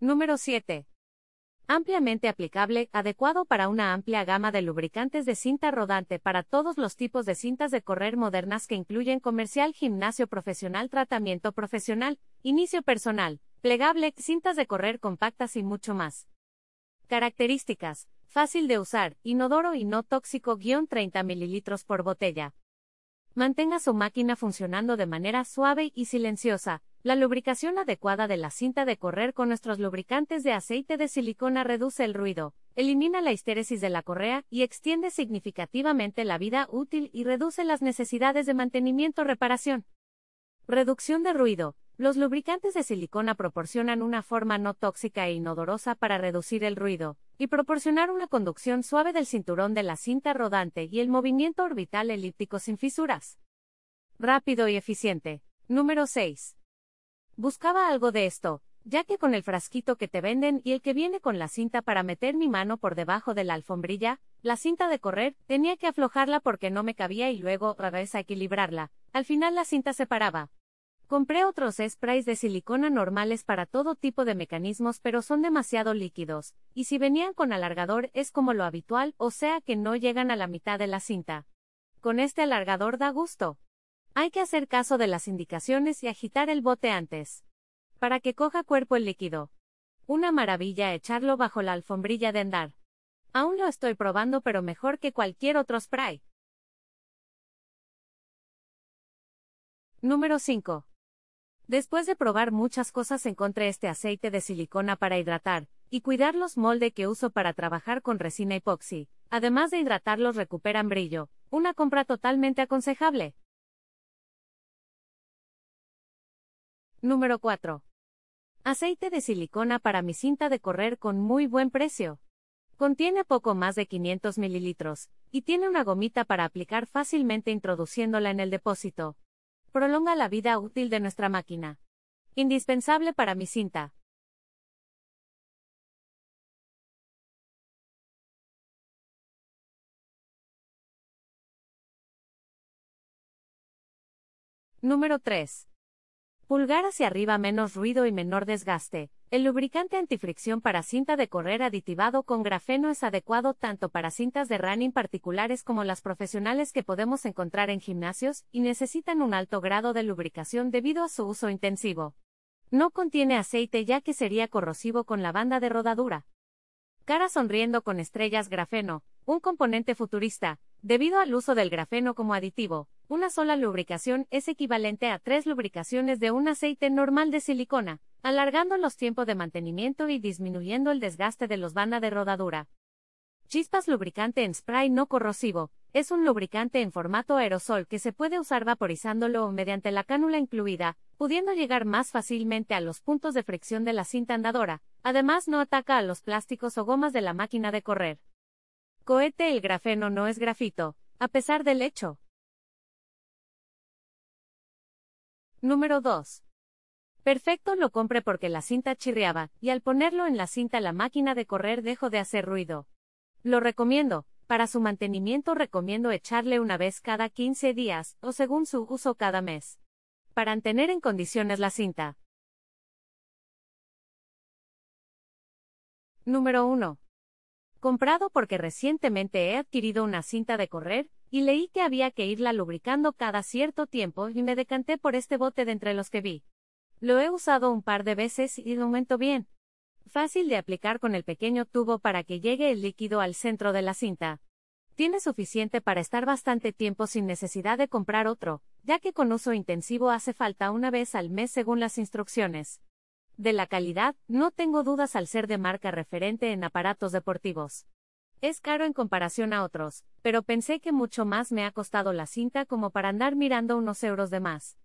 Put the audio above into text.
Número 7. Ampliamente aplicable, adecuado para una amplia gama de lubricantes de cinta rodante para todos los tipos de cintas de correr modernas que incluyen comercial, gimnasio profesional, tratamiento profesional, inicio personal, plegable, cintas de correr compactas y mucho más. Características. Fácil de usar, inodoro y no tóxico, 30 ml por botella. Mantenga su máquina funcionando de manera suave y silenciosa, la lubricación adecuada de la cinta de correr con nuestros lubricantes de aceite de silicona reduce el ruido, elimina la histéresis de la correa y extiende significativamente la vida útil y reduce las necesidades de mantenimiento-reparación. o Reducción de ruido. Los lubricantes de silicona proporcionan una forma no tóxica e inodorosa para reducir el ruido, y proporcionar una conducción suave del cinturón de la cinta rodante y el movimiento orbital elíptico sin fisuras. Rápido y eficiente. Número 6. Buscaba algo de esto, ya que con el frasquito que te venden y el que viene con la cinta para meter mi mano por debajo de la alfombrilla, la cinta de correr, tenía que aflojarla porque no me cabía y luego otra vez a equilibrarla. Al final la cinta se paraba. Compré otros sprays de silicona normales para todo tipo de mecanismos pero son demasiado líquidos, y si venían con alargador es como lo habitual, o sea que no llegan a la mitad de la cinta. Con este alargador da gusto. Hay que hacer caso de las indicaciones y agitar el bote antes. Para que coja cuerpo el líquido. Una maravilla echarlo bajo la alfombrilla de andar. Aún lo estoy probando pero mejor que cualquier otro spray. Número 5. Después de probar muchas cosas encontré este aceite de silicona para hidratar, y cuidar los molde que uso para trabajar con resina epoxi. Además de hidratarlos recuperan brillo, una compra totalmente aconsejable. Número 4. Aceite de silicona para mi cinta de correr con muy buen precio. Contiene poco más de 500 mililitros, y tiene una gomita para aplicar fácilmente introduciéndola en el depósito. Prolonga la vida útil de nuestra máquina. Indispensable para mi cinta. Número 3. Pulgar hacia arriba menos ruido y menor desgaste. El lubricante antifricción para cinta de correr aditivado con grafeno es adecuado tanto para cintas de running particulares como las profesionales que podemos encontrar en gimnasios y necesitan un alto grado de lubricación debido a su uso intensivo. No contiene aceite ya que sería corrosivo con la banda de rodadura. Cara sonriendo con estrellas grafeno, un componente futurista, debido al uso del grafeno como aditivo, una sola lubricación es equivalente a tres lubricaciones de un aceite normal de silicona, alargando los tiempos de mantenimiento y disminuyendo el desgaste de los bandas de rodadura. Chispas lubricante en spray no corrosivo, es un lubricante en formato aerosol que se puede usar vaporizándolo o mediante la cánula incluida, pudiendo llegar más fácilmente a los puntos de fricción de la cinta andadora, además no ataca a los plásticos o gomas de la máquina de correr. Cohete El grafeno no es grafito, a pesar del hecho, Número 2. Perfecto lo compré porque la cinta chirriaba, y al ponerlo en la cinta la máquina de correr dejó de hacer ruido. Lo recomiendo, para su mantenimiento recomiendo echarle una vez cada 15 días, o según su uso cada mes. Para mantener en condiciones la cinta. Número 1. Comprado porque recientemente he adquirido una cinta de correr, y leí que había que irla lubricando cada cierto tiempo y me decanté por este bote de entre los que vi. Lo he usado un par de veces y lo momento bien. Fácil de aplicar con el pequeño tubo para que llegue el líquido al centro de la cinta. Tiene suficiente para estar bastante tiempo sin necesidad de comprar otro, ya que con uso intensivo hace falta una vez al mes según las instrucciones. De la calidad, no tengo dudas al ser de marca referente en aparatos deportivos. Es caro en comparación a otros, pero pensé que mucho más me ha costado la cinta como para andar mirando unos euros de más.